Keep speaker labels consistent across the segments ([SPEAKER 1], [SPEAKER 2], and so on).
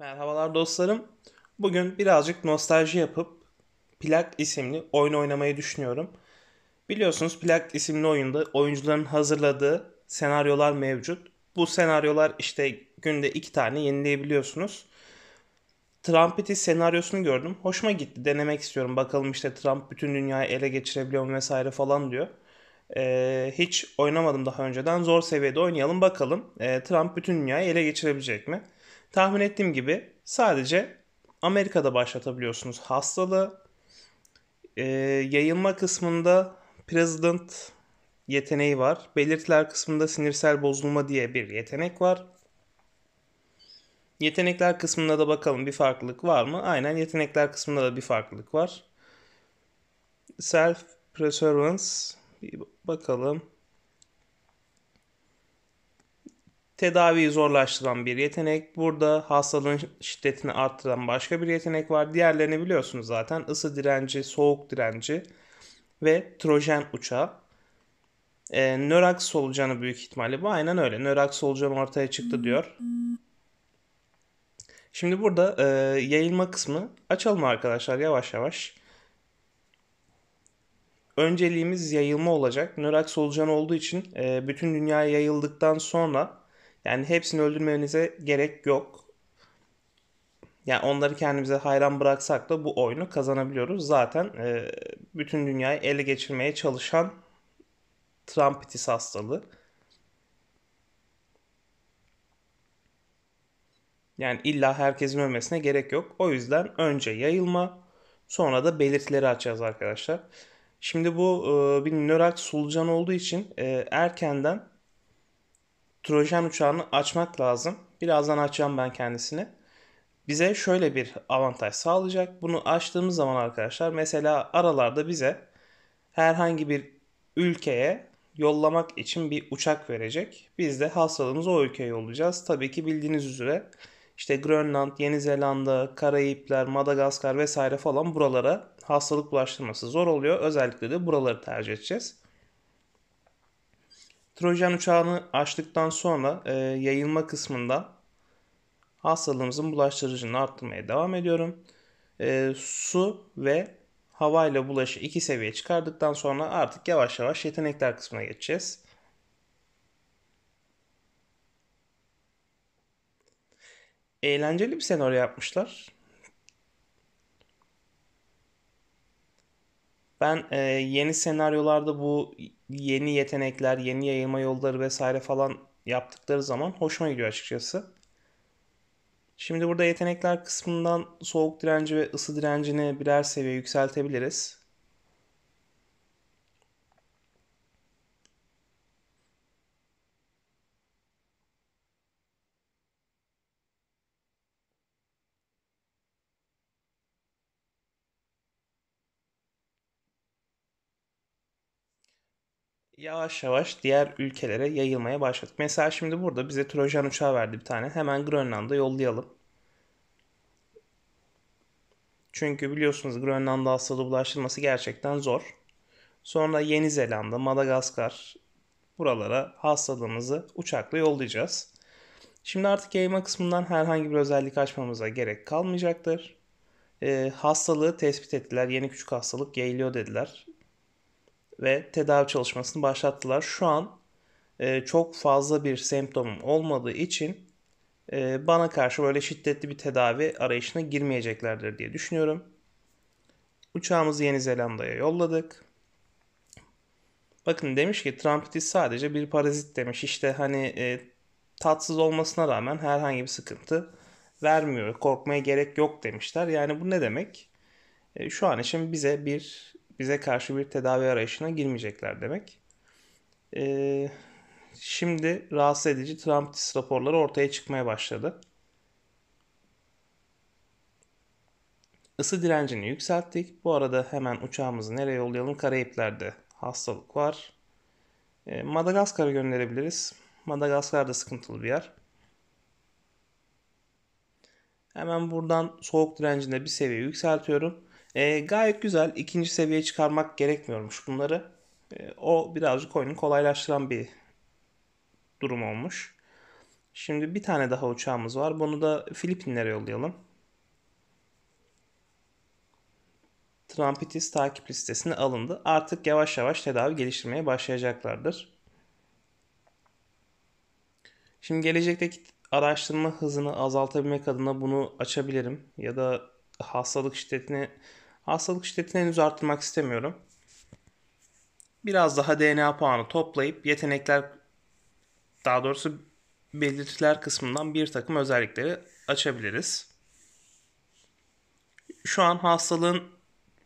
[SPEAKER 1] Merhabalar dostlarım. Bugün birazcık nostalji yapıp Plak isimli oyun oynamayı düşünüyorum. Biliyorsunuz Plak isimli oyunda oyuncuların hazırladığı senaryolar mevcut. Bu senaryolar işte günde iki tane yenileyebiliyorsunuz. Trumpet'i senaryosunu gördüm. Hoşuma gitti. Denemek istiyorum. Bakalım işte Trump bütün dünyayı ele geçirebiliyor mu vesaire falan diyor. Ee, hiç oynamadım daha önceden. Zor seviyede oynayalım bakalım. Ee, Trump bütün dünyayı ele geçirebilecek mi? Tahmin ettiğim gibi sadece Amerika'da başlatabiliyorsunuz hastalığı. Ee, yayılma kısmında President yeteneği var. Belirtiler kısmında sinirsel bozulma diye bir yetenek var. Yetenekler kısmında da bakalım bir farklılık var mı? Aynen yetenekler kısmında da bir farklılık var. Self Preservance bir bakalım. tedaviyi zorlaştıran bir yetenek. Burada hastalığın şiddetini arttıran başka bir yetenek var. Diğerlerini biliyorsunuz zaten. Isı direnci, soğuk direnci ve trojen uçağı. E, ee, nörak solucanı büyük ihtimalle bu. Aynen öyle. Nörak solucanı ortaya çıktı diyor. Şimdi burada e, yayılma kısmı açalım arkadaşlar yavaş yavaş. Önceliğimiz yayılma olacak. Nörak solucan olduğu için e, bütün dünyaya yayıldıktan sonra yani hepsini öldürmenize gerek yok. Yani onları kendimize hayran bıraksak da bu oyunu kazanabiliyoruz. Zaten e, bütün dünyayı ele geçirmeye çalışan Trumpitis hastalığı. Yani illa herkesin ölmesine gerek yok. O yüzden önce yayılma, sonra da belirtileri açacağız arkadaşlar. Şimdi bu e, bir nöral solucan olduğu için e, erkenden Trojan uçağını açmak lazım. Birazdan açacağım ben kendisini. Bize şöyle bir avantaj sağlayacak. Bunu açtığımız zaman arkadaşlar mesela aralarda bize herhangi bir ülkeye yollamak için bir uçak verecek. Biz de hastalığımızı o ülkeye yollayacağız. Tabii ki bildiğiniz üzere işte Grönland, Yeni Zelanda, Karayipler, Madagaskar vesaire falan buralara hastalık bulaştırması zor oluyor. Özellikle de buraları tercih edeceğiz. Trojan uçağını açtıktan sonra e, yayılma kısmında hastalığımızın bulaştırıcılığını arttırmaya devam ediyorum. E, su ve havayla bulaşı iki seviye çıkardıktan sonra artık yavaş yavaş yetenekler kısmına geçeceğiz. Eğlenceli bir senaryo yapmışlar. Ben e, yeni senaryolarda bu yeni yetenekler, yeni yayılma yolları vesaire falan yaptıkları zaman hoşuma gidiyor açıkçası. Şimdi burada yetenekler kısmından soğuk direnci ve ısı direncini birer seviye yükseltebiliriz. yavaş yavaş diğer ülkelere yayılmaya başladık. Mesela şimdi burada bize Trojan uçağı verdi bir tane. Hemen Grönland'a yollayalım. Çünkü biliyorsunuz Grönland'a hastalığı bulaştırması gerçekten zor. Sonra Yeni Zelanda, Madagaskar buralara hastalığımızı uçakla yollayacağız. Şimdi artık yayma kısmından herhangi bir özellik açmamıza gerek kalmayacaktır. E, hastalığı tespit ettiler. Yeni küçük hastalık yayılıyor dediler ve tedavi çalışmasını başlattılar. Şu an e, çok fazla bir semptomum olmadığı için e, bana karşı böyle şiddetli bir tedavi arayışına girmeyeceklerdir diye düşünüyorum. Uçağımızı Yeni Zelanda'ya yolladık. Bakın demiş ki trampitis sadece bir parazit demiş. İşte hani e, tatsız olmasına rağmen herhangi bir sıkıntı vermiyor. Korkmaya gerek yok demişler. Yani bu ne demek? E, şu an için bize bir bize karşı bir tedavi arayışına girmeyecekler demek. Ee, şimdi rahatsız edici travmatis raporları ortaya çıkmaya başladı. Isı direncini yükselttik. Bu arada hemen uçağımızı nereye yollayalım? Karayipler'de hastalık var. Ee, Madagaskar'a gönderebiliriz. Madagaskar da sıkıntılı bir yer. Hemen buradan soğuk direncinde bir seviye yükseltiyorum. E, gayet güzel. ikinci seviyeye çıkarmak gerekmiyormuş bunları. E, o birazcık oyunu kolaylaştıran bir durum olmuş. Şimdi bir tane daha uçağımız var. Bunu da Filipinlere yollayalım. Trumpetis takip listesine alındı. Artık yavaş yavaş tedavi geliştirmeye başlayacaklardır. Şimdi gelecekteki araştırma hızını azaltabilmek adına bunu açabilirim ya da hastalık şiddetini Hastalık şiddetini henüz arttırmak istemiyorum. Biraz daha DNA puanı toplayıp yetenekler daha doğrusu belirtiler kısmından bir takım özellikleri açabiliriz. Şu an hastalığın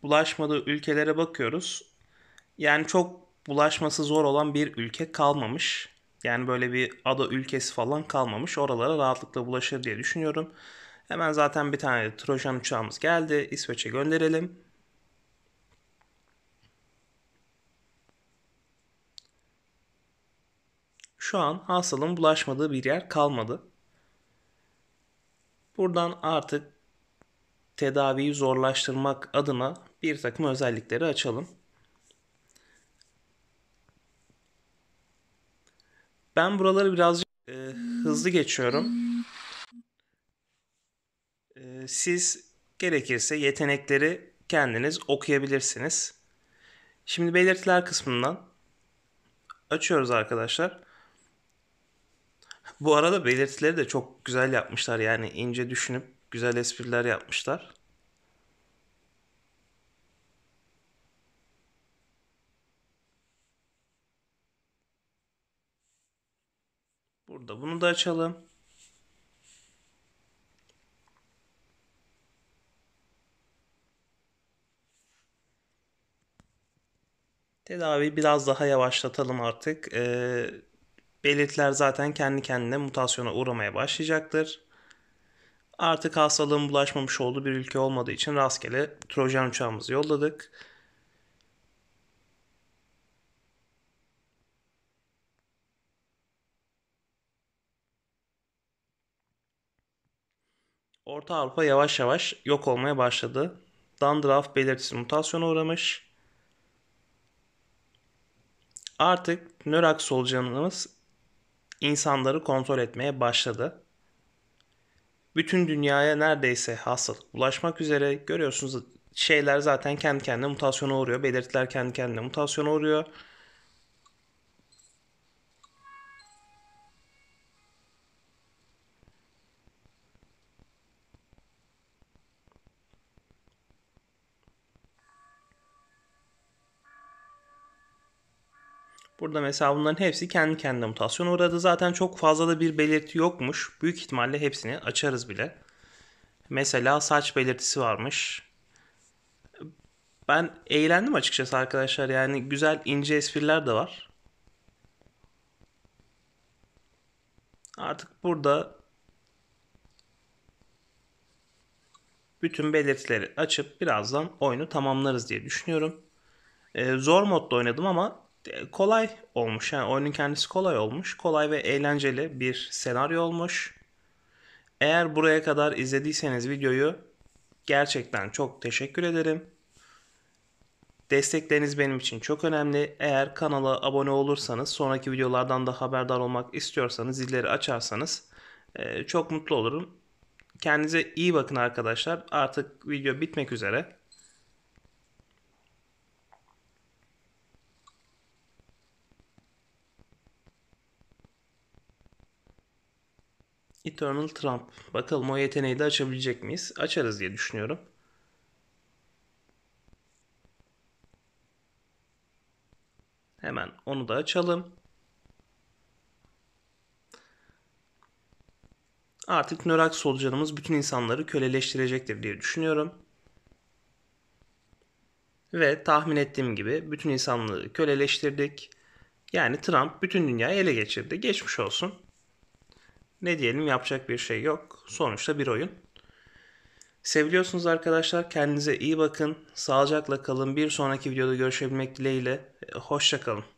[SPEAKER 1] bulaşmadığı ülkelere bakıyoruz. Yani çok bulaşması zor olan bir ülke kalmamış. Yani böyle bir ada ülkesi falan kalmamış. Oralara rahatlıkla bulaşır diye düşünüyorum. Hemen zaten bir tane de Trojan uçağımız geldi. İsveç'e gönderelim. Şu an hastalığın bulaşmadığı bir yer kalmadı. Buradan artık tedaviyi zorlaştırmak adına bir takım özellikleri açalım. Ben buraları birazcık e, hızlı geçiyorum siz gerekirse yetenekleri kendiniz okuyabilirsiniz. Şimdi belirtiler kısmından açıyoruz arkadaşlar. Bu arada belirtileri de çok güzel yapmışlar. Yani ince düşünüp güzel espriler yapmışlar. Burada bunu da açalım. Tedaviyi biraz daha yavaşlatalım artık. E, belirtiler zaten kendi kendine mutasyona uğramaya başlayacaktır. Artık hastalığın bulaşmamış olduğu bir ülke olmadığı için rastgele Trojan uçağımızı yolladık. Orta Avrupa yavaş yavaş yok olmaya başladı. Dandruff belirtisi mutasyona uğramış. Artık nörak solucanımız insanları kontrol etmeye başladı. Bütün dünyaya neredeyse hastalık bulaşmak üzere görüyorsunuz şeyler zaten kendi kendine mutasyona uğruyor. Belirtiler kendi kendine mutasyona uğruyor. Burada mesela bunların hepsi kendi kendine mutasyona uğradı. Zaten çok fazla da bir belirti yokmuş. Büyük ihtimalle hepsini açarız bile. Mesela saç belirtisi varmış. Ben eğlendim açıkçası arkadaşlar. Yani güzel ince espriler de var. Artık burada bütün belirtileri açıp birazdan oyunu tamamlarız diye düşünüyorum. Ee, zor modda oynadım ama kolay olmuş. Yani oyunun kendisi kolay olmuş. Kolay ve eğlenceli bir senaryo olmuş. Eğer buraya kadar izlediyseniz videoyu gerçekten çok teşekkür ederim. Destekleriniz benim için çok önemli. Eğer kanala abone olursanız, sonraki videolardan da haberdar olmak istiyorsanız, zilleri açarsanız e, çok mutlu olurum. Kendinize iyi bakın arkadaşlar. Artık video bitmek üzere. Eternal Trump. Bakalım o yeteneği de açabilecek miyiz? Açarız diye düşünüyorum. Hemen onu da açalım. Artık Nörak solucanımız bütün insanları köleleştirecektir diye düşünüyorum. Ve tahmin ettiğim gibi bütün insanlığı köleleştirdik. Yani Trump bütün dünyayı ele geçirdi. Geçmiş olsun ne diyelim yapacak bir şey yok. Sonuçta bir oyun. seviyorsunuz arkadaşlar. Kendinize iyi bakın. Sağlıcakla kalın. Bir sonraki videoda görüşebilmek dileğiyle. hoşçakalın.